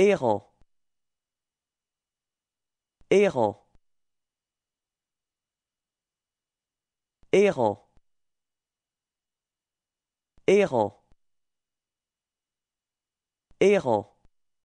errant errant errant errant errant